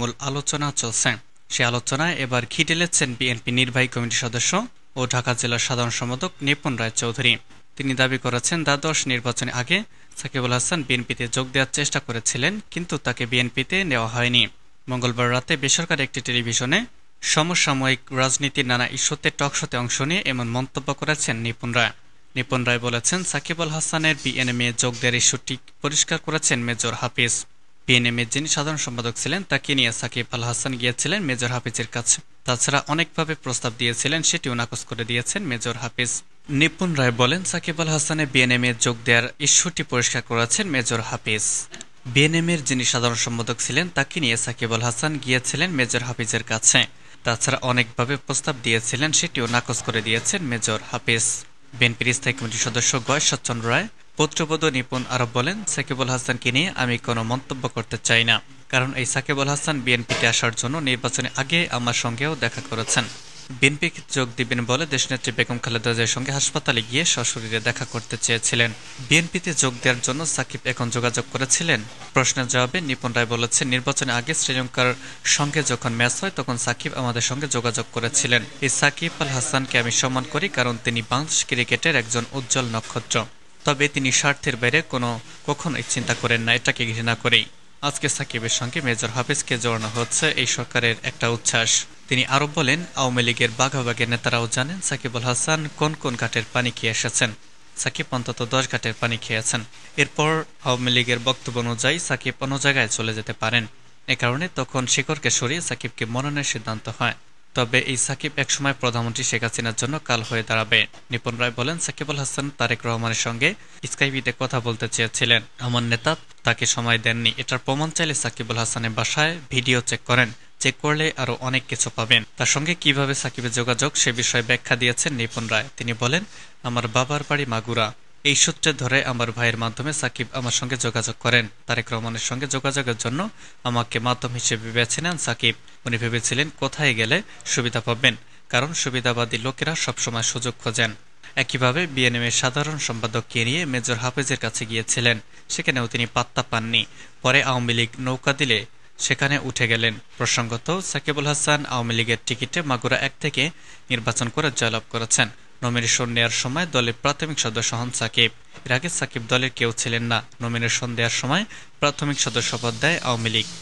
মূল আলোচনা চলছে সে আলোচনায় এবার খিটেলেছেন বিএনপি নির্বাহী কমিটির সদস্য ও ঢাকা জেলার সাধারণ সম্পাদক নিপুণ রায় চৌধুরী তিনি দাবি করেছেন দ্বাদশ নির্বাচনে আগে সাকিবুল হাসান বিএনপিতে যোগ দেওয়ার চেষ্টা করেছিলেন কিন্তু তাকে বিএনপিতে নেওয়া হয়নি মঙ্গলবার রাতে বেসরকারি একটি টেলিভিশনে সমসাময়িক রাজনীতির নানা ইস্যুতে টকশোতে অংশ নিয়ে এমন মন্তব্য করেছেন নিপুণ রায় নিপুণ রায় বলেছেন সাকিব আল হাসানের বিএনএমএ যোগ দেওয়ার ইস্যুটি পরিষ্কার করেছেন মেজর হাফিজ পিএনএমের যিনি সাধারণ সম্পাদক ছিলেন তাকে নিয়ে সাকিব আল হাসান গিয়েছিলেন মেজর হাফিজের কাছে তাছাড়া অনেকভাবে প্রস্তাব দিয়েছিলেন সেটিও নাকচ করে দিয়েছেন মেজর হাফিজ নিপুণ রায় বলেন সাকিব আল হাসানে বিএনএমে যোগ দেওয়ার ইস্যুটি পরিষ্কার করেছেন মেজর হাফিজ বিএনএমের যিনি সাধারণ সম্পাদক ছিলেন তাকে নিয়ে সাকিব আল হাসান গিয়েছিলেন মেজর হাফিজের কাছে তাছাড়া অনেকভাবে প্রস্তাব দিয়েছিলেন সেটিও নাকচ করে দিয়েছেন মেজর হাফিজ বিএনপির স্থায়ী কমিটির সদস্য গয়েশ্বরচন্দ্র রায় পুত্রবধূ নিপুণ আরব বলেন সাকিবুল হাসানকে নিয়ে আমি কোনো মন্তব্য করতে চাই না কারণ এই সাকিবুল হাসান বিএনপিতে আসার জন্য নির্বাচনের আগে আমার সঙ্গেও দেখা করেছেন বিএনপি যোগ দিবেন বলে দেশনেত্রী বেগম খালেদা সঙ্গে হাসপাতালে গিয়ে সশরীরে দেখা করতে চেয়েছিলেন বিএনপিতে যোগ দেওয়ার জন্য সাকিব এখন যোগাযোগ করেছিলেন প্রশ্নের জবাবে নিপুণ রায় বলেছেন নির্বাচনের আগে শ্রীলঙ্কার সঙ্গে যখন ম্যাচ হয় তখন সাকিব আমাদের সঙ্গে যোগাযোগ করেছিলেন এই সাকিব আল হাসানকে আমি সম্মান করি কারণ তিনি বাংলাদেশ ক্রিকেটের একজন উজ্জ্বল নক্ষত্র তবে তিনি স্বার্থের বাইরে কোনো কখনোই চিন্তা করেন না এটাকে ঘৃণা করেই আজকে সাকিবের সঙ্গে মেজর হাফিজকে জড়ানো হচ্ছে এই সরকারের একটা উচ্ছ্বাস তিনি আরও বলেন আওয়ামী লীগের বাঘাবাগের নেতারাও জানেন সাকিবুল হাসান কোন কোন ঘাটের পানি খেয়ে এসেছেন সাকিব অন্তত দশ ঘাটের পানি খেয়েছেন এরপর আওয়ামী লীগের বক্তব্য অনুযায়ী সাকিব অন্য জায়গায় চলে যেতে পারেন এ কারণে তখন শিকরকে সরিয়ে সাকিবকে মননের সিদ্ধান্ত হয় তবে এই সাকিব একসময় প্রধানমন্ত্রী শেখ হাসিনার জন্য কাল হয়ে দাঁড়াবে নিপুন রায় বলেন সাকিবুল হাসান তারেক রহমানের সঙ্গে স্কাইপিতে কথা বলতে চেয়েছিলেন আমার নেতা তাকে সময় দেননি এটার প্রমাণ চাইলে সাকিবুল হাসানের বাসায় ভিডিও চেক করেন চেক করলে আরও অনেক কিছু পাবেন তার সঙ্গে কিভাবে সাকিবের যোগাযোগ সে বিষয়ে ব্যাখ্যা দিয়েছেন নিপুন রায় তিনি বলেন আমার বাবার বাড়ি মাগুরা এই সূত্রে ধরে আমার ভাইয়ের মাধ্যমে সাকিব আমার সঙ্গে যোগাযোগ করেন তারেক রহমানের সঙ্গে যোগাযোগের জন্য আমাকে মাধ্যম হিসেবে বেছে নেন সাকিব উনি ভেবেছিলেন কোথায় গেলে সুবিধা পাবেন কারণ সুবিধাবাদী লোকেরা সবসময় সুযোগ খোঁজেন একইভাবে বিএনএমের সাধারণ সম্পাদককে নিয়ে মেজর হাফেজের কাছে গিয়েছিলেন সেখানেও তিনি পাত্তা পাননি পরে আওয়ামী লীগ নৌকা দিলে সেখানে উঠে গেলেন প্রসঙ্গত সাকিবুল হাসান আওয়ামী লীগের টিকিটে মাগুরা এক থেকে নির্বাচন করে জয়লাভ করেছেন নমিনেশন নেয়ার সময় দলের প্রাথমিক সদস্য হন সাকিব এর আগে সাকিব দলের কেউ ছিলেন না নমিনেশন দেওয়ার সময় প্রাথমিক সদস্য পদ দেয় আওয়ামী লীগ